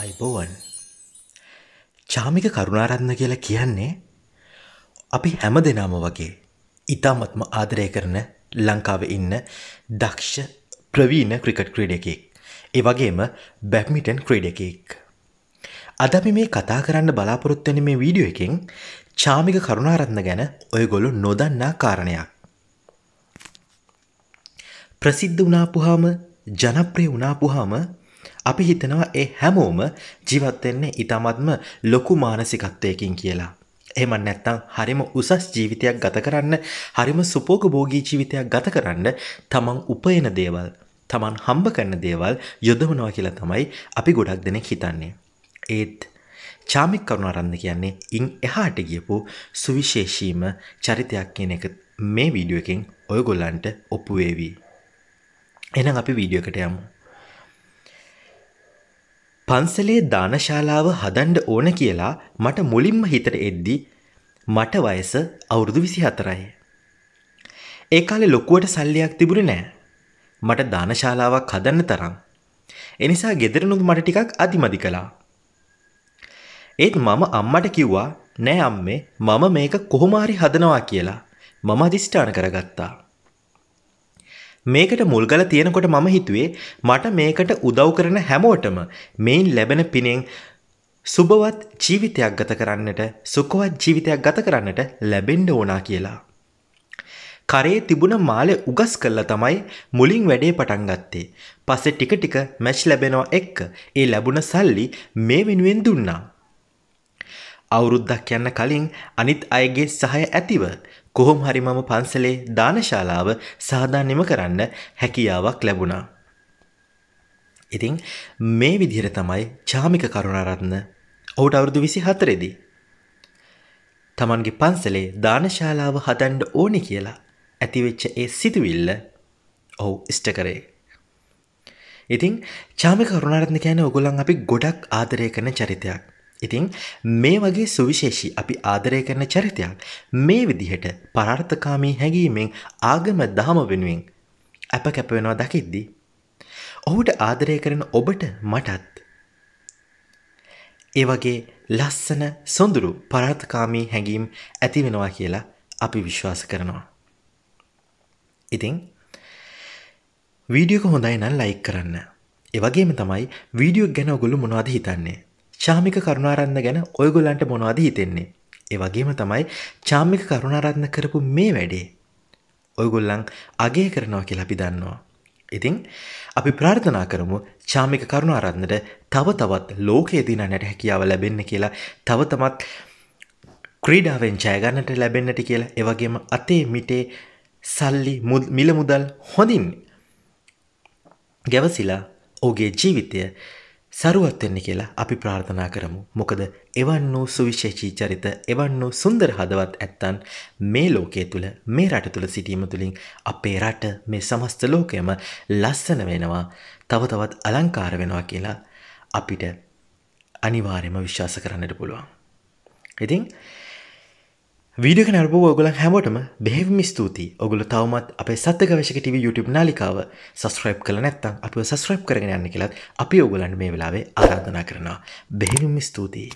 අයිබෝවන් චාමික කරුණාරත්න කියලා කියන්නේ අපි හැම දෙනාම වගේ ඉතාමත්ම ආදරය කරන ලංකාව ඉන්න දක්ෂ ප්‍රවීණ ක්‍රිකට් ක්‍රඩකෙක් ඒවගේම බැක්මිටන් ක්‍රඩකෙක් අද අපි මේ කතා කරන්න බලාපොරොත්වන මේ වීඩියෝ එකින් චාමික කරුණාරත්න ගැන ඔයගොලු නොදන්නා කාරණයක් ප්‍රසිද්ධ වනාපුහාම ජනප්‍රය වනාපුහාම අපි හිතනවා ඒ හැමෝම ජීවත් වෙන්නේ ඊටමත්ම ලොකු මානසිකත්වයකින් කියලා. එහෙම නැත්නම් හරිම උසස් ජීවිතයක් ගත කරන්න, හරිම සුපෝගභෝගී ජීවිතයක් ගත කරන්න තමන් උපයන දේවල්, තමන් හම්බ කරන දේවල් යොදවනවා කියලා තමයි අපි ගොඩක් දෙනෙක් හිතන්නේ. ඒත් චාමික් කරුණාරන්ද කියන්නේ ඉන් එහාට ගියපු සුවිශේෂීම චරිතයක් කියන එක මේ වීඩියෝ එකෙන් ඔයගොල්ලන්ට ඔප්පු වේවි. එහෙනම් අපි වීඩියෝ එකට යමු. පන්සලේ දානශාලාව හදන්ඩ ඕන කියලා මට මුලින්ම හිතට එද්දි මට වයස අවුරුදු විසි හතරයි. ඒ කාලෙ ලොකුවට සල්ලියක් තිබුණ නෑ. මට දානශාලාවක් හදන්න තරම්. එනිසා ගෙදරනුත් මට ටිකක් අධිමදි කළා. ඒත් මම අම්මට කිව්වා නෑ අම්මේ මම මේක කොහොමාරි හදනවා කියලා මම අධිෂ්ඨාන කරගත්තා. මේකට මුල්ගල තියෙනකොට මම හිතුවේ මට මේකට උදව් කරන හැමෝටම මෙයින් ලැබෙන පිනෙන් සුබවත් ජීවිතයක් ගත කරන්නට සුකවත් ජීවිතයක් ගත කරන්නට ලැබෙන්ඩ ඕනා කියලා. කරේ තිබුණ මාලෙ උගස් කල්ල තමයි මුලින් වැඩේ පටන් ගත්තේ. පස්සෙ ටික ටික මැච් ලැබෙනවා එක්ක ඒ ලැබුණ සල්ලි මේ වෙනුවෙන් දුන්නා. අවුරුද්දක් යන්න කලින් අනිත් අයගේ සහය ඇතිව කොහොම හරි මම පන්සලේ දානශාලාව සාධාරණම කරන්න හැකියාවක් ලැබුණා. ඉතින් මේ විදිහට තමයි චාමික කරුණාරත්න ඔහුට අවුරුදු 24ෙදි තමන්ගේ පන්සලේ දානශාලාව හදන්න ඕනි කියලා ඇතිවෙච්ච ඒ සිතුවිල්ල ඔහු ඉෂ්ට කරේ. ඉතින් චාමික කරුණාරත්න කියන්නේ ඔයගොල්ලන් අපි ගොඩක් ආදරය කරන චරිතයක්. ඉතින් මේ වගේ සුවිශේෂී අපි ආදරය කරන චරිතයක් මේ විදිහට පරාර්ථකාමී හැඟීමෙන් ආගම දහම වෙනුවෙන් අප කැපවෙනවා දකිද්දි. ඔහුට ආදරය කරන ඔබට මටත්. ඒ වගේ ලස්සන සොඳුරු පරාර්ථකාමී හැඟීම් ඇති වෙනවා කියලා අපි විශ්වාස කරනවා. ඉතින් වීඩියෝක හොඳයි නම් ලයික් කරන්න. ඒ වගේම තමයි වීඩියෝ ගැන ඔගොල්ලෝ මොනවද හිතන්නේ? ශාමික කරුණාරන්න ගැන ඔයගොල්ලන්ට මොනවද හිතෙන්නේ. ඒ වගේම තමයි චාමික කරුණාරත්න කරපු මේ වැඩේ. ඔයගොල්ලන් අගේ කරනවා කියලා අපි දන්නවා. ඉතින් අපි ප්‍රාර්ථනා කරමු චාමික කරුණාරත්නට තව තවත් ලෝකයේ දිනන්නට හැකියාව ලැබෙන්න කියලා තව තමත් ක්‍රීඩාවෙන් ජයගන්නට ලැබෙන්නට කියලා එවගේම අතේ මිටේ සල්ලි මිල මුදල් හොඳින් ගැවසිලා ඔහුගේ ජීවිතය සරුවත් වෙන්න කියලා අපි ප්‍රාර්ථනා කරමු. මොකද එවන් වූ සුවිශේෂී චරිත එවන් වූ සුන්දර හදවත් ඇත්තන් මේ ලෝකයේ තුල මේ රට තුල සිටීම තුලින් අපේ රට මේ සමස්ත ලෝකයම ලස්සන වෙනවා තව තවත් අලංකාර වෙනවා කියලා අපිට අනිවාර්යයෙන්ම විශ්වාස කරන්නට පුළුවන්. ඉතින් වීඩියක නැරපු ඔගල හැමෝටම බෙහෙවිම ස්තුතියි ඔගුල තවමත් අපේ සත්ත ගවශක ටව YouTube නාලිකාව සස්්‍රයිප් කළ නැත්තම් අප සස්්‍රයිප් කරගෙන යන්න කියලත් අපි ඔගලන්ට මේ වෙලාවේ ආරාධනා කරනවා බෙහිවිම ස්තුතියි